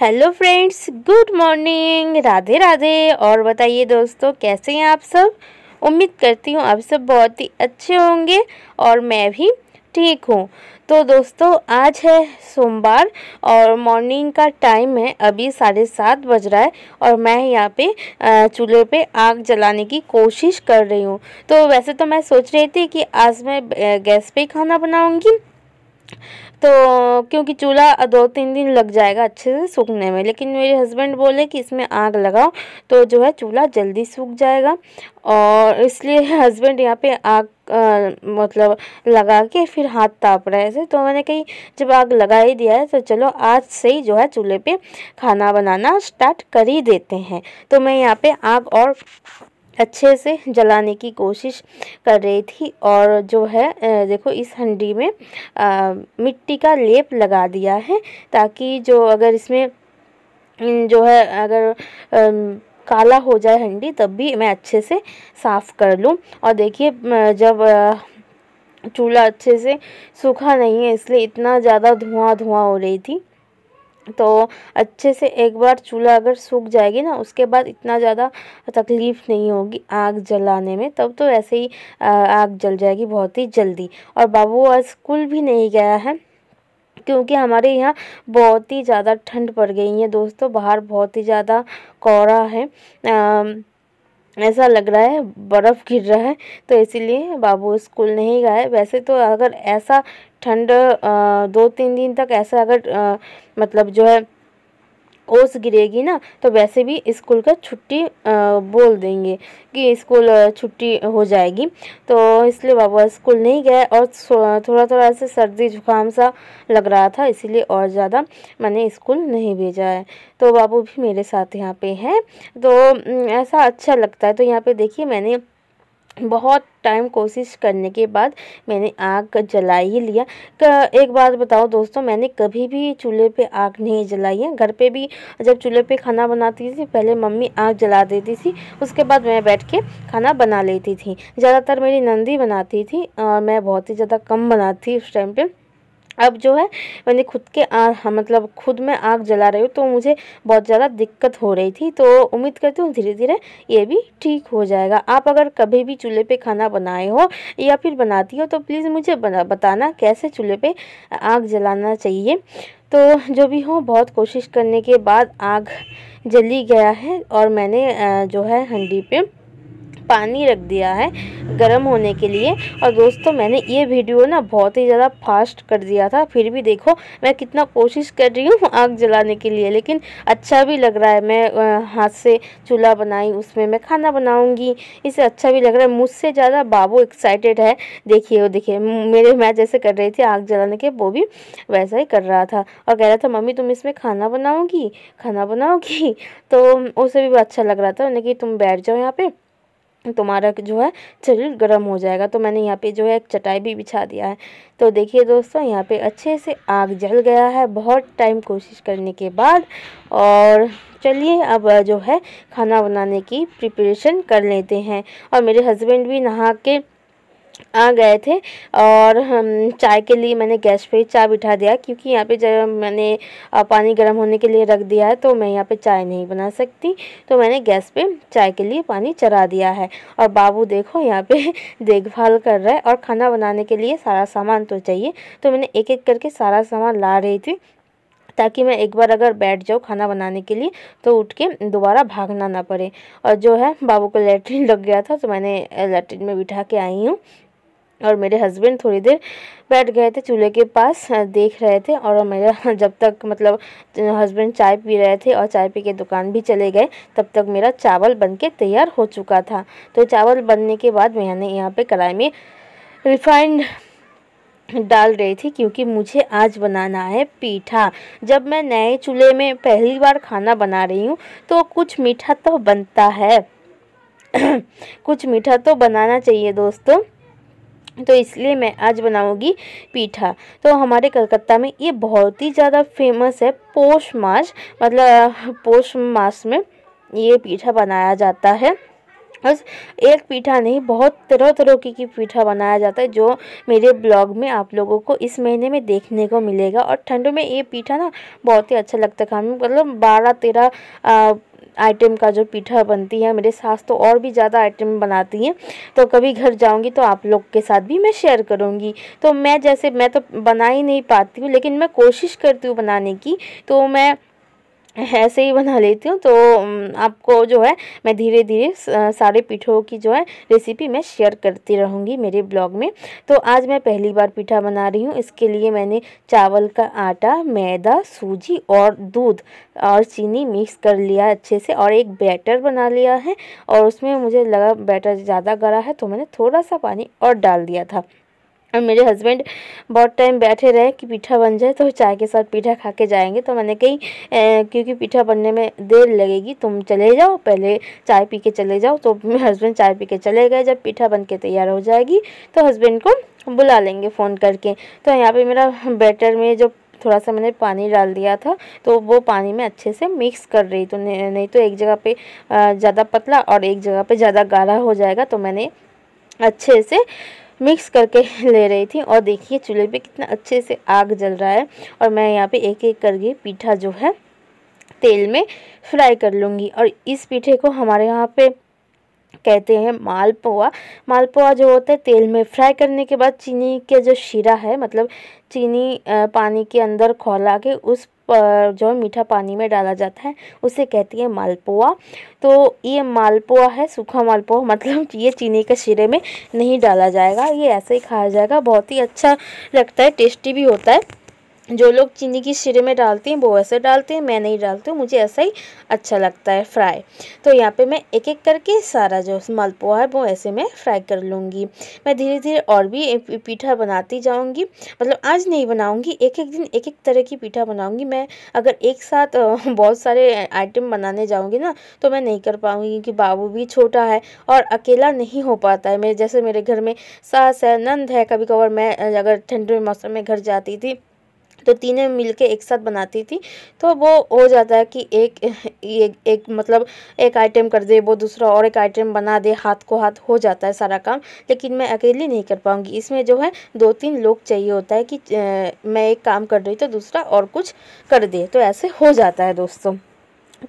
hello friends good morning Radhe Radhe और बताइए दोस्तों कैसे हैं आप सब उम्मीद करती हूँ आप सब बहुत ही अच्छे होंगे और मैं भी ठीक हूँ तो दोस्तों आज है सोमवार और मॉर्निंग का टाइम है अभी साढ़े सात बज रहा है और मैं यहाँ पे चूल्हे पे आग जलाने की कोशिश कर रही हूँ तो वैसे तो मैं सोच रही थी कि आज मैं गैस पे खाना बनाऊँगी तो क्योंकि चूल्हा दो तीन दिन लग जाएगा अच्छे से सूखने में लेकिन मेरे हस्बैंड बोले कि इसमें आग लगाओ तो जो है चूल्हा जल्दी सूख जाएगा और इसलिए हस्बैंड यहाँ पे आग आ, मतलब लगा के फिर हाथ ताप रहे थे तो मैंने कही जब आग लगा ही दिया है तो चलो आज से ही जो है चूल्हे पे खाना बनाना स्टार्ट कर ही देते हैं तो मैं यहाँ पे आग और अच्छे से जलाने की कोशिश कर रही थी और जो है देखो इस हंडी में आ, मिट्टी का लेप लगा दिया है ताकि जो अगर इसमें जो है अगर आ, काला हो जाए हंडी तब भी मैं अच्छे से साफ़ कर लूँ और देखिए जब चूल्हा अच्छे से सूखा नहीं है इसलिए इतना ज़्यादा धुआं धुआं हो रही थी तो अच्छे से एक बार चूल्हा अगर सूख जाएगी ना उसके बाद इतना ज़्यादा तकलीफ़ नहीं होगी आग जलाने में तब तो ऐसे ही आग जल जाएगी बहुत ही जल्दी और बाबू आज स्कूल भी नहीं गया है क्योंकि हमारे यहाँ बहुत ही ज़्यादा ठंड पड़ गई है दोस्तों बाहर बहुत ही ज़्यादा कोहरा है आ, ऐसा लग रहा है बर्फ़ गिर रहा है तो इसीलिए बाबू स्कूल नहीं गए वैसे तो अगर ऐसा ठंड दो तीन दिन तक ऐसा अगर मतलब जो है ओस गिरेगी ना तो वैसे भी स्कूल का छुट्टी बोल देंगे कि स्कूल छुट्टी हो जाएगी तो इसलिए बाबा स्कूल नहीं गए और थोड़ा थोड़ा ऐसे सर्दी जुकाम सा लग रहा था इसीलिए और ज़्यादा मैंने स्कूल नहीं भेजा है तो बाबू भी मेरे साथ यहाँ पे हैं तो ऐसा अच्छा लगता है तो यहाँ पे देखिए मैंने बहुत टाइम कोशिश करने के बाद मैंने आग जला ही लिया एक बात बताओ दोस्तों मैंने कभी भी चूल्हे पे आग नहीं जलाई है घर पे भी जब चूल्हे पे खाना बनाती थी पहले मम्मी आग जला देती थी उसके बाद मैं बैठ के खाना बना लेती थी ज़्यादातर मेरी नंदी बनाती थी और मैं बहुत ही ज़्यादा कम बनाती उस टाइम पर अब जो है मैंने खुद के आ, हाँ, मतलब खुद में आग जला रही हूँ तो मुझे बहुत ज़्यादा दिक्कत हो रही थी तो उम्मीद करती हूँ धीरे धीरे ये भी ठीक हो जाएगा आप अगर कभी भी चूल्हे पे खाना बनाए हो या फिर बनाती हो तो प्लीज़ मुझे बना बताना कैसे चूल्हे पे आग जलाना चाहिए तो जो भी हो बहुत कोशिश करने के बाद आग जली गया है और मैंने जो है हंडी पर पानी रख दिया है गर्म होने के लिए और दोस्तों मैंने ये वीडियो ना बहुत ही ज़्यादा फास्ट कर दिया था फिर भी देखो मैं कितना कोशिश कर रही हूँ आग जलाने के लिए लेकिन अच्छा भी लग रहा है मैं हाथ से चूल्हा बनाई उसमें मैं खाना बनाऊँगी इसे अच्छा भी लग रहा है मुझसे ज़्यादा बाबू एक्साइटेड है देखिए वो देखिए मेरे मैं जैसे कर रही थी आग जलाने के वो भी वैसा ही कर रहा था और कह रहा था मम्मी तुम इसमें खाना बनाओगी खाना बनाओगी तो उसे भी अच्छा लग रहा था उन्हें कि तुम बैठ जाओ यहाँ पे तुम्हारा जो है शरीर गर्म हो जाएगा तो मैंने यहाँ पे जो है एक चटाई भी बिछा दिया है तो देखिए दोस्तों यहाँ पे अच्छे से आग जल गया है बहुत टाइम कोशिश करने के बाद और चलिए अब जो है खाना बनाने की प्रिपरेशन कर लेते हैं और मेरे हस्बैंड भी नहा के आ गए थे और हम चाय के लिए मैंने गैस पे चाय बिठा दिया क्योंकि यहाँ पे जब मैंने पानी गर्म होने के लिए रख दिया है तो मैं यहाँ पे चाय नहीं बना सकती तो मैंने गैस पे चाय के लिए पानी चढ़ा दिया है और बाबू देखो यहाँ पे देखभाल कर रहा है और खाना बनाने के लिए सारा सामान तो चाहिए तो मैंने एक एक करके सारा सामान ला रही थी ताकि मैं एक बार अगर बैठ जाऊँ खाना बनाने के लिए तो उठ के दोबारा भागना ना पड़े और जो है बाबू को लेटरिन लग गया था तो मैंने लेटरिन में बिठा के आई हूँ और मेरे हस्बैंड थोड़ी देर बैठ गए थे चूल्हे के पास देख रहे थे और मेरा जब तक मतलब हस्बैंड चाय पी रहे थे और चाय पी के दुकान भी चले गए तब तक मेरा चावल बन के तैयार हो चुका था तो चावल बनने के बाद मैंने यहाँ पे कढ़ाई में रिफाइंड डाल रही थी क्योंकि मुझे आज बनाना है पीठा जब मैं नए चूल्हे में पहली बार खाना बना रही हूँ तो कुछ मीठा तो बनता है कुछ मीठा तो बनाना चाहिए दोस्तों तो इसलिए मैं आज बनाऊंगी पीठा तो हमारे कलकत्ता में ये बहुत ही ज़्यादा फेमस है पोष मास मतलब पोष मास में ये पीठा बनाया जाता है बस एक पीठा नहीं बहुत तरह तरह की की पीठा बनाया जाता है जो मेरे ब्लॉग में आप लोगों को इस महीने में देखने को मिलेगा और ठंडों में ये पीठा ना बहुत ही अच्छा लगता है खाने में मतलब बारह तेरह आइटम का जो पीठा बनती है मेरे सास तो और भी ज़्यादा आइटम बनाती हैं तो कभी घर जाऊँगी तो आप लोग के साथ भी मैं शेयर करूँगी तो मैं जैसे मैं तो बना ही नहीं पाती हूँ लेकिन मैं कोशिश करती हूँ बनाने की तो मैं ऐसे ही बना लेती हूँ तो आपको जो है मैं धीरे धीरे सारे पीठों की जो है रेसिपी मैं शेयर करती रहूँगी मेरे ब्लॉग में तो आज मैं पहली बार पीठा बना रही हूँ इसके लिए मैंने चावल का आटा मैदा सूजी और दूध और चीनी मिक्स कर लिया अच्छे से और एक बैटर बना लिया है और उसमें मुझे लगा बैटर ज़्यादा गड़ा है तो मैंने थोड़ा सा पानी और डाल दिया था और मेरे हस्बैंड बहुत टाइम बैठे रहे कि पीठा बन जाए तो चाय के साथ पीठा खा के जाएंगे तो मैंने कही क्योंकि पीठा बनने में देर लगेगी तुम चले जाओ पहले चाय पी के चले जाओ तो मेरे हस्बैंड चाय पी के चले गए जब पीठा बन के तैयार हो जाएगी तो हस्बैंड को बुला लेंगे फ़ोन करके तो यहाँ पर मेरा बैटर में जो थोड़ा सा मैंने पानी डाल दिया था तो वो पानी में अच्छे से मिक्स कर रही तो नहीं तो एक जगह पर ज़्यादा पतला और एक जगह पर ज़्यादा गाढ़ा हो जाएगा तो मैंने अच्छे से मिक्स करके ले रही थी और देखिए चूल्हे पे कितना अच्छे से आग जल रहा है और मैं यहाँ पे एक एक करके पीठा जो है तेल में फ्राई कर लूँगी और इस पीठे को हमारे यहाँ पे कहते हैं मालपुआ मालपुआ जो होता है तेल में फ्राई करने के बाद चीनी के जो शीरा है मतलब चीनी पानी के अंदर खोला के उस पर जो मीठा पानी में डाला जाता है उसे कहती है मालपुआ तो ये मालपुआ है सूखा मालपुआ मतलब ये चीनी के शीरे में नहीं डाला जाएगा ये ऐसे ही खाया जाएगा बहुत ही अच्छा लगता है टेस्टी भी होता है जो लोग चीनी की शीरे में डालते हैं वो ऐसे डालते हैं मैं नहीं डालती हूँ मुझे ऐसा ही अच्छा लगता है फ्राई तो यहाँ पे मैं एक एक करके सारा जो मालपुआ है वो ऐसे मैं फ्राई कर लूँगी मैं धीरे धीरे और भी पीठा बनाती जाऊँगी मतलब आज नहीं बनाऊँगी एक एक दिन एक एक तरह की पीठा बनाऊँगी मैं अगर एक साथ बहुत सारे आइटम बनाने जाऊँगी ना तो मैं नहीं कर पाऊँगी क्योंकि बाबू भी छोटा है और अकेला नहीं हो पाता है मेरे जैसे मेरे घर में सास है नंद है कभी कभार मैं अगर ठंड मौसम में घर जाती थी तो तीनों मिलके एक साथ बनाती थी तो वो हो जाता है कि एक एक, एक मतलब एक आइटम कर दे वो दूसरा और एक आइटम बना दे हाथ को हाथ हो जाता है सारा काम लेकिन मैं अकेली नहीं कर पाऊँगी इसमें जो है दो तीन लोग चाहिए होता है कि मैं एक काम कर रही तो दूसरा और कुछ कर दे तो ऐसे हो जाता है दोस्तों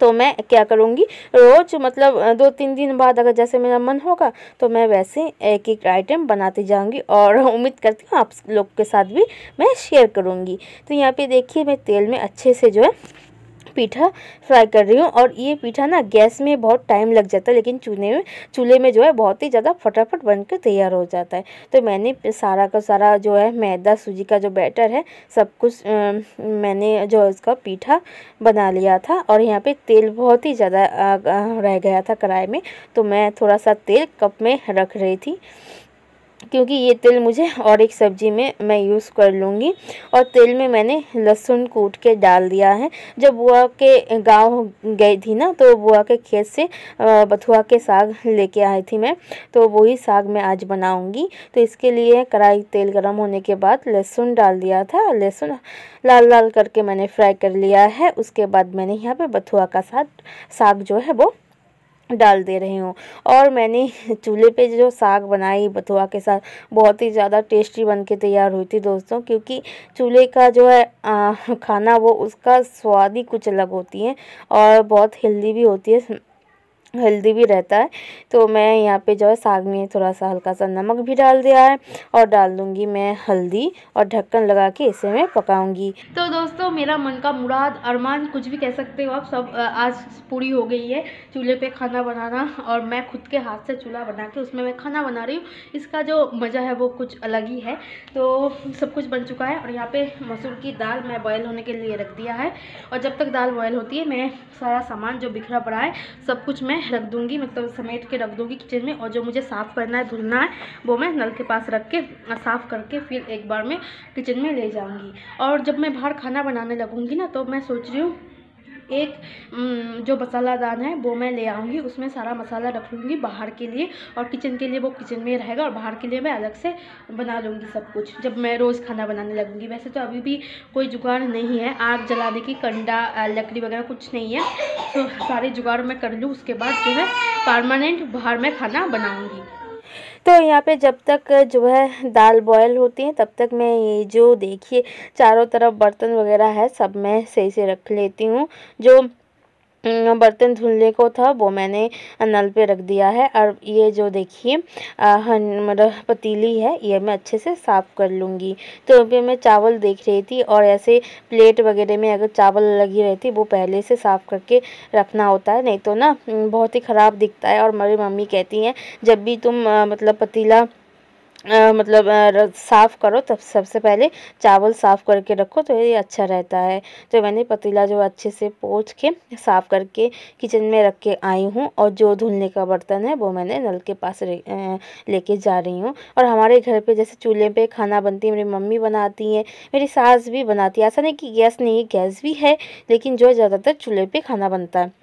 तो मैं क्या करूँगी रोज़ मतलब दो तीन दिन बाद अगर जैसे मेरा मन होगा तो मैं वैसे एक एक आइटम बनाती जाऊँगी और उम्मीद करती हूँ आप लोग के साथ भी मैं शेयर करूँगी तो यहाँ पे देखिए मैं तेल में अच्छे से जो है पीठा फ्राई कर रही हूँ और ये पीठा ना गैस में बहुत टाइम लग जाता है लेकिन चूल्हे में चूल्हे में जो है बहुत ही ज़्यादा फटाफट बन तैयार हो जाता है तो मैंने सारा का सारा जो है मैदा सूजी का जो बैटर है सब कुछ आ, मैंने जो है उसका पीठा बना लिया था और यहाँ पे तेल बहुत ही ज़्यादा रह गया था कढ़ाई में तो मैं थोड़ा सा तेल कप में रख रही थी क्योंकि ये तेल मुझे और एक सब्ज़ी में मैं यूज़ कर लूँगी और तेल में मैंने लहसुन कूट के डाल दिया है जब बुआ के गांव गई थी ना तो बुआ के खेत से बथुआ के साग लेके आई थी मैं तो वही साग मैं आज बनाऊँगी तो इसके लिए कढ़ाई तेल गर्म होने के बाद लहसुन डाल दिया था लहसुन लाल लाल करके मैंने फ्राई कर लिया है उसके बाद मैंने यहाँ पर बथुआ का साग साग जो है वो डाल दे रही हूँ और मैंने चूल्हे पे जो साग बनाई बथुआ के साथ बहुत ही ज़्यादा टेस्टी बन के तैयार हुई थी दोस्तों क्योंकि चूल्हे का जो है आ, खाना वो उसका स्वाद ही कुछ अलग होती है और बहुत हेल्दी भी होती है हेल्दी भी रहता है तो मैं यहाँ पे जो है साग में थोड़ा सा हल्का सा नमक भी डाल दिया है और डाल दूँगी मैं हल्दी और ढक्कन लगा के इसे मैं पकाऊंगी तो दोस्तों मेरा मन का मुराद अरमान कुछ भी कह सकते हो आप सब आज पूरी हो गई है चूल्हे पे खाना बनाना और मैं खुद के हाथ से चूल्हा बना के उसमें मैं खाना बना रही हूँ इसका जो मज़ा है वो कुछ अलग ही है तो सब कुछ बन चुका है और यहाँ पर मसूर की दाल मैं बॉयल होने के लिए रख दिया है और जब तक दाल बॉयल होती है मैं सारा सामान जो बिखरा पड़ा है सब कुछ मैं रख दूँगी मतलब समेट के रख दूँगी किचन में और जो मुझे साफ़ करना है धुलना है वो मैं नल के पास रख के साफ़ करके फिर एक बार मैं किचन में ले जाऊँगी और जब मैं बाहर खाना बनाने लगूँगी ना तो मैं सोच रही हूँ एक जो मसालादान है वो मैं ले आऊँगी उसमें सारा मसाला रख लूँगी बाहर के लिए और किचन के लिए वो किचन में रहेगा और बाहर के लिए मैं अलग से बना लूँगी सब कुछ जब मैं रोज़ खाना बनाने लगूँगी वैसे तो अभी भी कोई जुगाड़ नहीं है आग जलाने की कंडा लकड़ी वगैरह कुछ नहीं है तो सारे जुगाड़ मैं कर लूँ उसके बाद जो है परमानेंट बाहर मैं खाना बनाऊँगी तो यहाँ पे जब तक जो है दाल बॉयल होती है तब तक मैं ये जो देखिए चारों तरफ बर्तन वगैरह है सब मैं सही से रख लेती हूँ जो हम्म, बर्तन धुलने को था वो मैंने नल पे रख दिया है और ये जो देखिए मतलब पतीली है ये मैं अच्छे से साफ़ कर लूँगी तो अभी मैं चावल देख रही थी और ऐसे प्लेट वगैरह में अगर चावल लगी रहती वो पहले से साफ़ करके रखना होता है नहीं तो ना हम्म, बहुत ही ख़राब दिखता है और मेरी मम्मी कहती हैं जब भी तुम मतलब पतीला आ, मतलब साफ़ करो तब सबसे पहले चावल साफ़ करके रखो तो ये अच्छा रहता है तो मैंने पतीला जो अच्छे से पोछ के साफ़ करके किचन में रख के आई हूँ और जो धुलने का बर्तन है वो मैंने नल के पास लेके जा रही हूँ और हमारे घर पे जैसे चूल्हे पे खाना बनती है मेरी मम्मी बनाती हैं मेरी सास भी बनाती है ऐसा नहीं कि गैस नहीं गैस भी है लेकिन जो ज़्यादातर चूल्हे पर खाना बनता है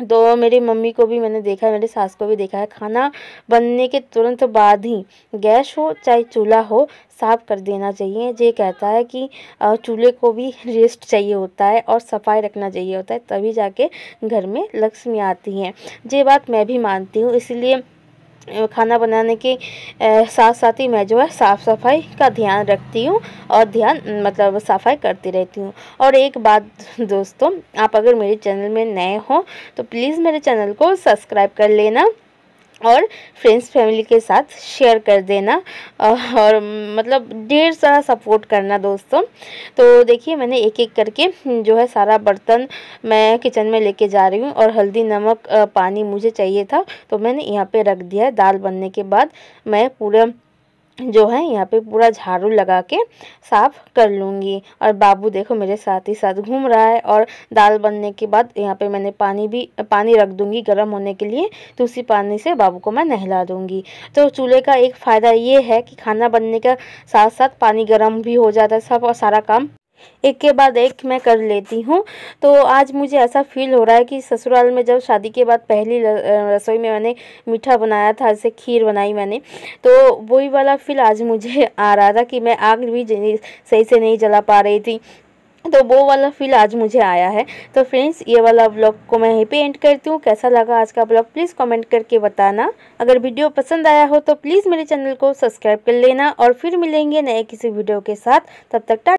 तो मेरी मम्मी को भी मैंने देखा है मेरे सास को भी देखा है खाना बनने के तुरंत बाद ही गैस हो चाहे चूल्हा हो साफ़ कर देना चाहिए जे कहता है कि चूल्हे को भी रेस्ट चाहिए होता है और सफाई रखना चाहिए होता है तभी जाके घर में लक्ष्मी आती हैं ये बात मैं भी मानती हूँ इसलिए खाना बनाने के साथ साथ ही मैं जो है साफ़ सफाई का ध्यान रखती हूँ और ध्यान मतलब सफाई करती रहती हूँ और एक बात दोस्तों आप अगर मेरे चैनल में नए हो तो प्लीज़ मेरे चैनल को सब्सक्राइब कर लेना और फ्रेंड्स फैमिली के साथ शेयर कर देना और मतलब ढेर सारा सपोर्ट करना दोस्तों तो देखिए मैंने एक एक करके जो है सारा बर्तन मैं किचन में लेके जा रही हूँ और हल्दी नमक पानी मुझे चाहिए था तो मैंने यहाँ पे रख दिया है दाल बनने के बाद मैं पूरा जो है यहाँ पे पूरा झाड़ू लगा के साफ कर लूँगी और बाबू देखो मेरे साथ ही साथ घूम रहा है और दाल बनने के बाद यहाँ पे मैंने पानी भी पानी रख दूँगी गर्म होने के लिए तो उसी पानी से बाबू को मैं नहला दूँगी तो चूल्हे का एक फ़ायदा ये है कि खाना बनने का साथ साथ पानी गर्म भी हो जाता है सब और सारा काम एक के बाद एक मैं कर लेती हूँ तो आज मुझे ऐसा फील हो रहा है कि ससुराल में जब शादी के बाद पहली रसोई में मैंने मीठा बनाया था जैसे खीर बनाई मैंने तो वही वाला फील आज मुझे आ रहा था कि मैं आग भी सही से नहीं जला पा रही थी तो वो वाला फील आज मुझे आया है तो फ्रेंड्स ये वाला ब्लॉग को मैं यहीं पे एंड करती हूँ कैसा लगा आज का ब्लॉग प्लीज़ कमेंट करके बताना अगर वीडियो पसंद आया हो तो प्लीज़ मेरे चैनल को सब्सक्राइब कर लेना और फिर मिलेंगे नए किसी वीडियो के साथ तब तक टाटा